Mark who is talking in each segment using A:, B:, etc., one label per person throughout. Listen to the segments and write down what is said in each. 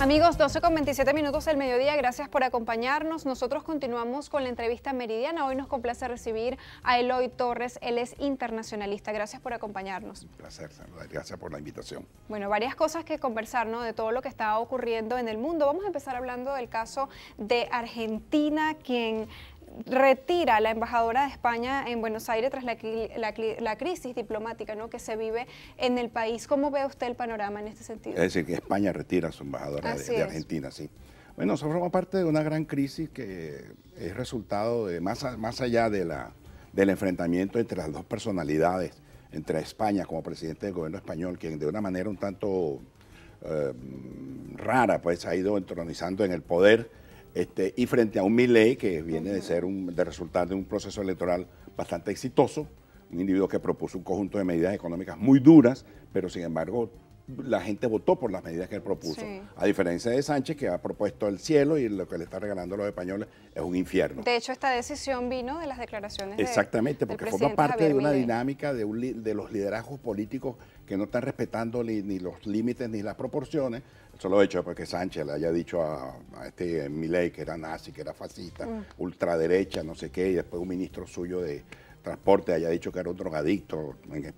A: Amigos, 12 con 27 minutos del mediodía, gracias por acompañarnos. Nosotros continuamos con la entrevista meridiana. Hoy nos complace recibir a Eloy Torres, él es internacionalista. Gracias por acompañarnos. Un placer,
B: gracias por la invitación.
A: Bueno, varias cosas que conversar, ¿no? De todo lo que está ocurriendo en el mundo. Vamos a empezar hablando del caso de Argentina, quien retira la embajadora de España en Buenos Aires tras la, crisis diplomática ¿no? que se vive en el país. ¿Cómo ve usted el panorama en este sentido? Es
B: decir, que España retira a su embajadora de, Argentina, sí. Bueno, eso forma parte de una gran crisis que es resultado de, más, más allá de la, del enfrentamiento entre las dos personalidades, entre España como presidente del gobierno español, quien de una manera un tanto eh, rara pues ha ido entronizando en el poder, este, y frente a un Milley que viene de ser de resultar de un proceso electoral bastante exitoso, un individuo que propuso un conjunto de medidas económicas muy duras, pero sin embargo la gente votó por las medidas que él propuso. A diferencia de Sánchez, que ha propuesto el cielo y lo que le está regalando a los españoles es un infierno.
A: De hecho, esta decisión vino de las declaraciones
B: Exactamente, porque forma parte de una dinámica de, de, los liderazgos políticos que no están respetando ni los límites ni las proporciones, solo hecho porque Sánchez le haya dicho a, este Milei que era nazi, que era fascista, mm. ultraderecha, no sé qué, y después un ministro suyo de transporte haya dicho que era un drogadicto, en,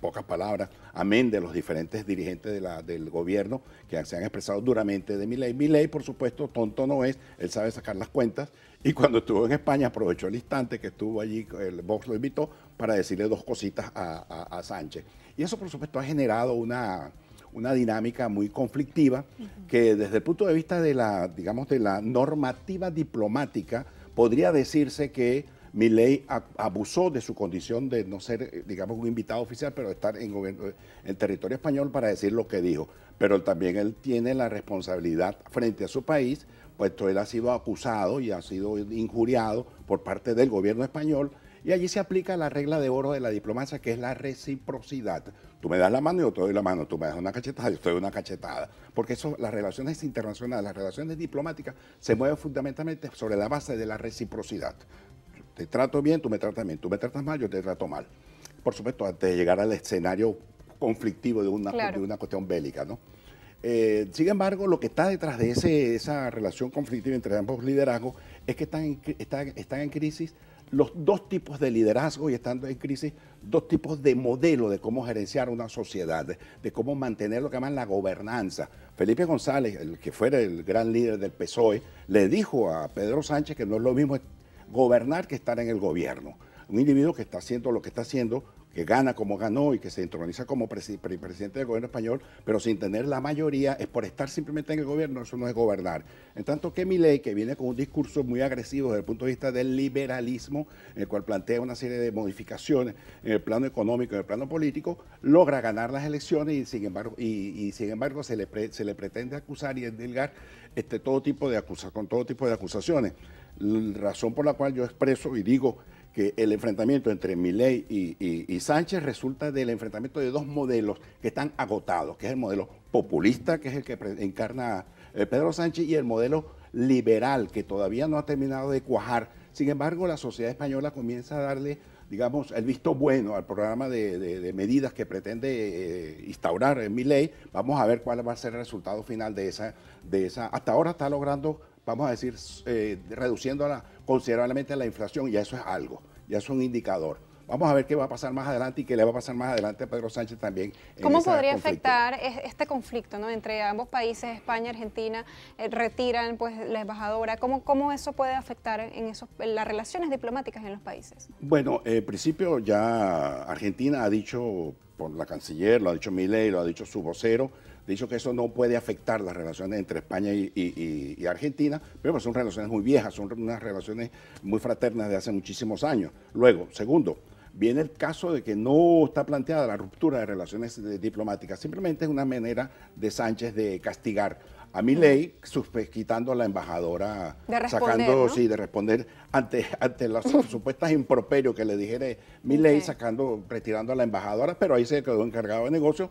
B: pocas palabras, amén de los diferentes dirigentes de la, del gobierno que se han expresado duramente de Milei. Milei, por supuesto, tonto no es, él sabe sacar las cuentas, y cuando estuvo en España aprovechó el instante que estuvo allí, el Vox lo invitó, para decirle dos cositas a Sánchez. Y eso, por supuesto, ha generado una una dinámica muy conflictiva que desde el punto de vista de la, digamos, de la normativa diplomática, podría decirse que Milley abusó de su condición de no ser, eh, digamos, un invitado oficial, pero de estar en, gobierno, eh, territorio español para decir lo que dijo. Pero también él tiene la responsabilidad frente a su país, puesto él ha sido acusado y ha sido injuriado por parte del gobierno español y allí se aplica la regla de oro de la diplomacia, que es la reciprocidad. Tú me das la mano y yo te doy la mano, tú me das una cachetada y yo te doy una cachetada. Porque eso, las relaciones internacionales, las relaciones diplomáticas se mueven fundamentalmente sobre la base de la reciprocidad. Te trato bien, tú me tratas bien, tú me tratas mal, yo te trato mal. Por supuesto, antes de llegar al escenario conflictivo de una, de una cuestión bélica, ¿no? Eh, sin embargo, lo que está detrás de ese, esa relación conflictiva entre ambos liderazgos es que están están, están en crisis los dos tipos de liderazgo y estando en crisis, dos tipos de modelo de cómo gerenciar una sociedad, de, cómo mantener lo que llaman la gobernanza. Felipe González, el que fuera el gran líder del PSOE, le dijo a Pedro Sánchez que no es lo mismo gobernar que estar en el gobierno. Un individuo que está haciendo lo que está haciendo que gana como ganó y que se entroniza como presidente del gobierno español, pero sin tener la mayoría, es por estar simplemente en el gobierno, eso no es gobernar. En tanto que Milei, que viene con un discurso muy agresivo desde el punto de vista del liberalismo, el cual plantea una serie de modificaciones en el plano económico, y en el plano político, logra ganar las elecciones y sin embargo, y, sin embargo se, le se le pretende acusar y endilgar este, todo tipo de acusa con todo tipo de acusaciones. La razón por la cual yo expreso y digo que el enfrentamiento entre Milley y, Sánchez resulta del enfrentamiento de dos modelos que están agotados, que es el modelo populista, que es el que encarna eh, Pedro Sánchez, y el modelo liberal, que todavía no ha terminado de cuajar. Sin embargo, la sociedad española comienza a darle, digamos, el visto bueno al programa de, medidas que pretende eh, instaurar en Vamos a ver cuál va a ser el resultado final de esa, de esa. Hasta ahora está logrando vamos a decir, eh, reduciéndola considerablemente la inflación, y eso es algo, ya es un indicador. Vamos a ver qué va a pasar más adelante y qué le va a pasar más adelante a Pedro Sánchez también. ¿Cómo podría afectar
A: este conflicto ¿no? entre ambos países, España, y Argentina, eh, retiran pues la embajadora? ¿Cómo, cómo eso puede afectar en, las relaciones diplomáticas en los países?
B: Bueno, eh, en principio ya Argentina ha dicho por la canciller, lo ha dicho Milei, lo ha dicho su vocero, dicho que eso no puede afectar las relaciones entre España y, Argentina, pero pues son relaciones muy viejas, son unas relaciones muy fraternas de hace muchísimos años. Luego, segundo, viene el caso de que no está planteada la ruptura de relaciones diplomáticas, simplemente es una manera de Sánchez de castigar a mi ley, pues, quitando a la embajadora, de sacando, sí, de responder ante, ante las supuestas improperios que le dijere mi ley, sacando, retirando a la embajadora, pero ahí se quedó encargado de negocios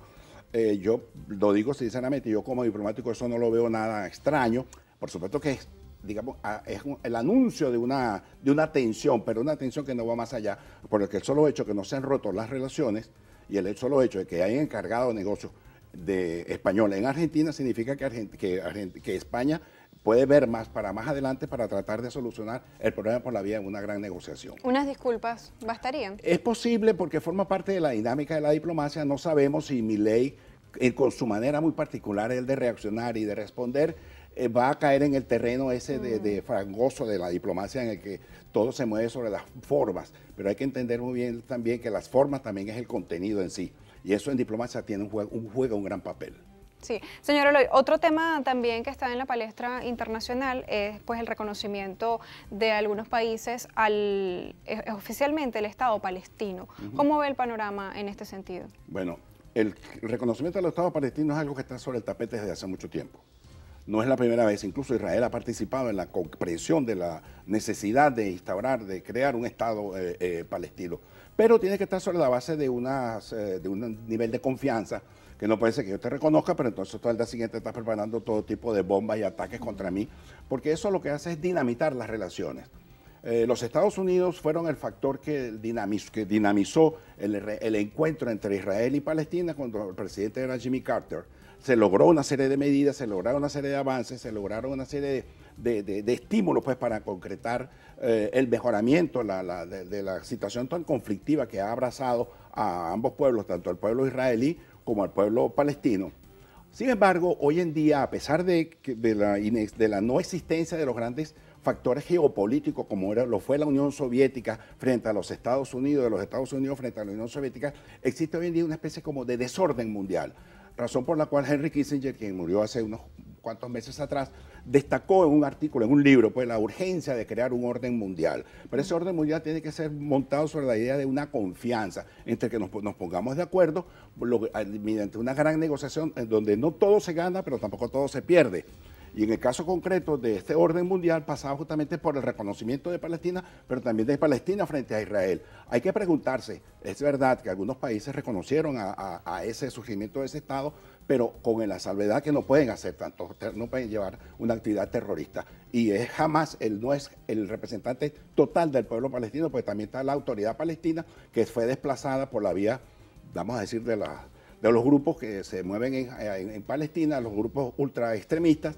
B: eh, yo lo digo sinceramente, yo como diplomático eso no lo veo nada extraño. Por supuesto que es, digamos, ah, es el anuncio de una, de una tensión, pero una tensión que no va más allá, porque el solo hecho de que no se han roto las relaciones y el solo hecho de que hayan encargado negocios de español en Argentina significa que, que, que España puede ver más para más adelante para tratar de solucionar el problema por la vía de una gran negociación.
A: ¿Unas disculpas bastarían? Es
B: posible porque forma parte de la dinámica de la diplomacia. No sabemos si mi ley, eh, con su manera muy particular, de reaccionar y de responder, eh, va a caer en el terreno ese de, de, mm. de la diplomacia en el que todo se mueve sobre las formas. Pero hay que entender muy bien también que las formas también es el contenido en sí. Y eso en diplomacia tiene un juego, un, juega un gran papel.
A: Sí, señor Eloy, otro tema también que está en la palestra internacional es pues el reconocimiento de algunos países al eh, oficialmente el Estado palestino. ¿Cómo ve el panorama en este sentido?
B: Bueno, el reconocimiento del Estado palestino es algo que está sobre el tapete desde hace mucho tiempo. No es la primera vez, incluso Israel ha participado en la comprensión de la necesidad de instaurar, de crear un Estado eh, eh, palestino, pero tiene que estar sobre la base de, de un nivel de confianza que no puede ser que yo te reconozca, pero entonces tú al día siguiente estás preparando todo tipo de bombas y ataques contra mí, porque eso lo que hace es dinamitar las relaciones. Eh, los Estados Unidos fueron el factor que, dinamizó el, encuentro entre Israel y Palestina cuando el presidente era Jimmy Carter. Se logró una serie de medidas, se lograron una serie de avances, se lograron una serie de, estímulos pues, para concretar eh, el mejoramiento de, la situación tan conflictiva que ha abrazado a ambos pueblos, tanto al pueblo israelí como al pueblo palestino. Sin embargo, hoy en día, a pesar de, de, la, de la no existencia de los grandes factores geopolíticos como era, lo fue la Unión Soviética frente a los Estados Unidos, de los Estados Unidos frente a la Unión Soviética, existe hoy en día una especie como de desorden mundial, razón por la cual Henry Kissinger, quien murió hace unos cuantos meses atrás, destacó en un artículo, en un libro, pues la urgencia de crear un orden mundial. Pero ese orden mundial tiene que ser montado sobre la idea de una confianza entre que nos, pongamos de acuerdo mediante una gran negociación en donde no todo se gana, pero tampoco todo se pierde. Y en el caso concreto de este orden mundial pasaba justamente por el reconocimiento de Palestina, pero también de Palestina frente a Israel. Hay que preguntarse, es verdad que algunos países reconocieron a ese surgimiento de ese Estado, pero con la salvedad que no pueden hacer tanto, no pueden llevar una actividad terrorista. Y es jamás, él no es el representante total del pueblo palestino, pues también está la autoridad palestina que fue desplazada por la vía, vamos a decir, de, la, de los grupos que se mueven en, Palestina, los grupos ultra extremistas.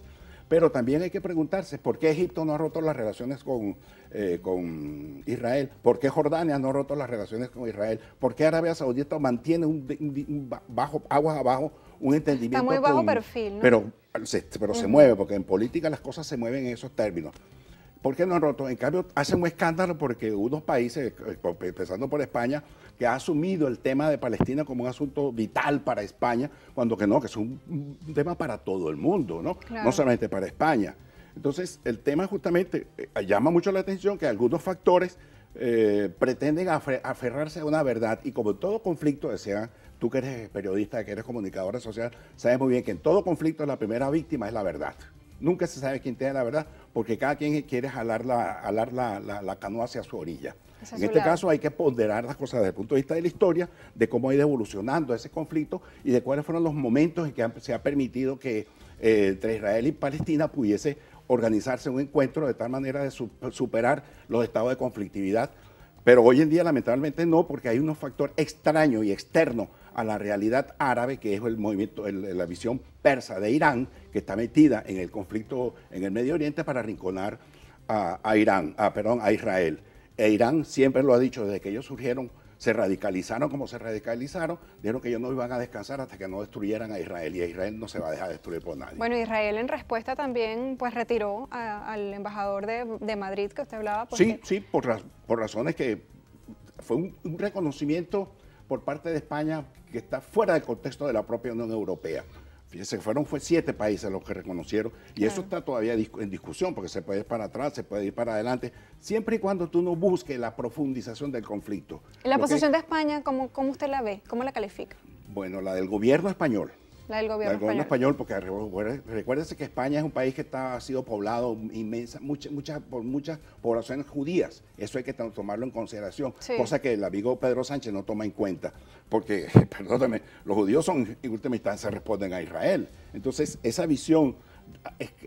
B: Pero también hay que preguntarse por qué Egipto no ha roto las relaciones con, eh, con Israel, por qué Jordania no ha roto las relaciones con Israel, por qué Arabia Saudita mantiene un, bajo, aguas abajo un entendimiento. Está muy bajo perfil, Pero, se, pero se mueve, porque en política las cosas se mueven en esos términos. ¿Por qué no han roto? En cambio, hace un escándalo porque unos países, eh, eh, empezando por España, que ha asumido el tema de Palestina como un asunto vital para España, cuando que no, que es un, tema para todo el mundo, ¿no? No solamente para España. Entonces, el tema justamente eh, llama mucho la atención que algunos factores eh, pretenden aferrarse a una verdad y como en todo conflicto, decía, tú que eres periodista, que eres comunicadora social, sabes muy bien que en todo conflicto la primera víctima es la verdad. Nunca se sabe quién tiene la verdad porque cada quien quiere jalar la, canoa hacia su orilla. en este caso hay que ponderar las cosas desde el punto de vista de la historia, de cómo ha ido evolucionando ese conflicto y de cuáles fueron los momentos en que se ha permitido que eh, entre Israel y Palestina pudiese organizarse un encuentro de tal manera de superar los estados de conflictividad. Pero hoy en día lamentablemente no, porque hay un factor extraño y externo a la realidad árabe, que es el movimiento, la visión persa de Irán, que está metida en el conflicto en el Medio Oriente para arrinconar a, Irán, a, perdón, a Israel. E Irán siempre lo ha dicho desde que ellos surgieron se radicalizaron como se radicalizaron, dijeron que ellos no iban a descansar hasta que no destruyeran a Israel y a Israel no se va a dejar destruir por nadie.
A: Bueno, Israel en respuesta también pues retiró al embajador de, Madrid que usted hablaba. Pues, sí,
B: sí, por, por razones que fue un reconocimiento por parte de España que está fuera del contexto de la propia Unión Europea. Fíjense, fueron fue siete países los que reconocieron y eso está todavía en discusión porque se puede ir para atrás, se puede ir para adelante, siempre y cuando tú no busques la profundización del conflicto. ¿La posición de
A: España, ¿cómo, ¿cómo usted la ve? ¿Cómo la califica?
B: Bueno, la del gobierno español,
A: la del gobierno, español.
B: porque recuérdense que España es un país que ha sido poblado inmensa, muchas por muchas poblaciones judías. Eso hay que tomarlo en consideración, cosa que el amigo Pedro Sánchez no toma en cuenta, porque, perdóname, los judíos son en última instancia responden a Israel. Entonces, esa visión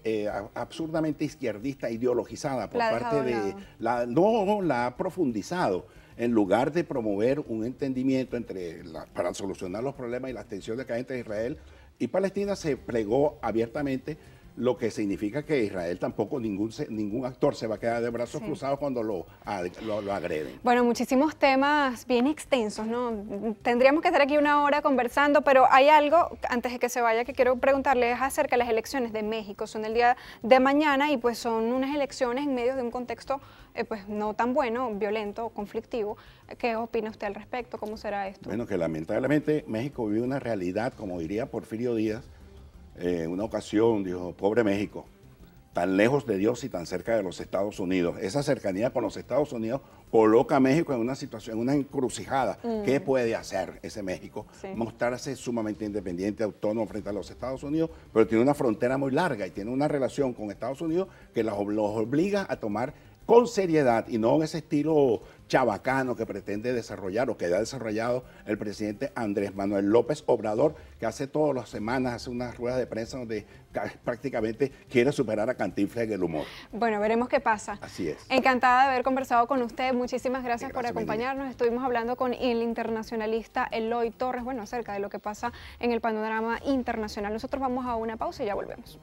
B: eh, absurdamente izquierdista, ideologizada por parte de... La, no, la ha profundizado en lugar de promover un entendimiento entre para solucionar los problemas y las tensiones que hay entre Israel y Palestina, se plegó abiertamente lo que significa que Israel tampoco, ningún, ningún actor se va a quedar de brazos cruzados cuando lo, lo, agreden.
A: Bueno, muchísimos temas bien extensos, ¿no? Tendríamos que estar aquí una hora conversando, pero hay algo, antes de que se vaya, que quiero preguntarles acerca de las elecciones de México. Son el día de mañana y pues son unas elecciones en medio de un contexto eh, pues no tan bueno, violento, conflictivo. ¿Qué opina usted al respecto? ¿Cómo será esto?
B: Bueno, que lamentablemente México vive una realidad, como diría Porfirio Díaz, eh, en una ocasión dijo, pobre México, tan lejos de Dios y tan cerca de los Estados Unidos. Esa cercanía con los Estados Unidos coloca a México en una situación, en una encrucijada. Mm. ¿Qué puede hacer ese México? Mostrarse sumamente independiente, autónomo frente a los Estados Unidos, pero tiene una frontera muy larga y tiene una relación con Estados Unidos que los obliga a tomar con seriedad y no en ese estilo chabacano que pretende desarrollar o que ha desarrollado el presidente Andrés Manuel López Obrador, que hace todas las semanas, hace unas ruedas de prensa donde prácticamente quiere superar a Cantinflas en el humor.
A: Bueno, veremos qué pasa. Así es. Encantada de haber conversado con usted. Muchísimas gracias, por acompañarnos. Estuvimos hablando con el internacionalista Eloy Torres, bueno, acerca de lo que pasa en el panorama internacional. Nosotros vamos a una pausa y ya volvemos.